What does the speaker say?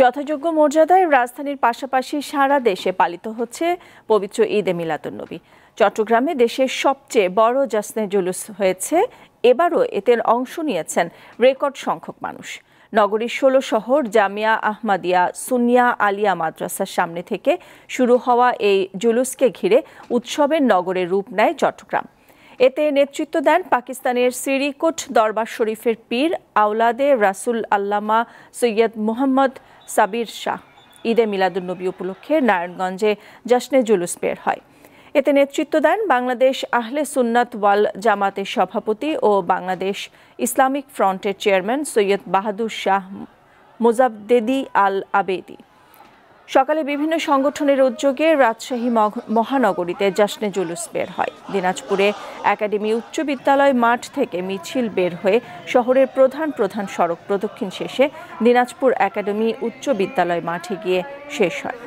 যথাযোগ্য মর্যাদায় রাজধানীর পাশাপাশি সারা দেশে পালিত হচ্ছে পবিত্র ঈদে নবী চট্টগ্রামে দেশের সবচেয়ে বড় জাসনে জুলুস হয়েছে এবারও এতে অংশ নিয়েছেন রেকর্ড সংখ্যক মানুষ নগরীর ষোলো শহর জামিয়া আহমাদিয়া সুনিয়া আলিয়া মাদ্রাসার সামনে থেকে শুরু হওয়া এই জুলুসকে ঘিরে উৎসবের নগরে রূপ নেয় চট্টগ্রাম এতে নেতৃত্ব দেন পাকিস্তানের সিরিকোট দরবার শরীফের পীর আওলাদে রাসুল আল্লামা সৈয়দ মোহাম্মদ সাবির শাহ ঈদে মিলাদুন্নবী উপলক্ষে নারায়ণগঞ্জে জশ্নে জুলুস বের হয় এতে নেতৃত্ব দেন বাংলাদেশ আহলে সুন্নাত ওয়াল জামাতের সভাপতি ও বাংলাদেশ ইসলামিক ফ্রন্টের চেয়ারম্যান সৈয়দ বাহাদুর শাহ মোজাবদেদি আল আবেদি সকালে বিভিন্ন সংগঠনের উদ্যোগে রাজশাহী মহানগরীতে জাসনে জুলুস বের হয় দিনাজপুরে একাডেমি উচ্চ বিদ্যালয় মাঠ থেকে মিছিল বের হয়ে শহরের প্রধান প্রধান সড়ক প্রদক্ষিণ শেষে দিনাজপুর একাডেমি উচ্চ বিদ্যালয় মাঠে গিয়ে শেষ হয়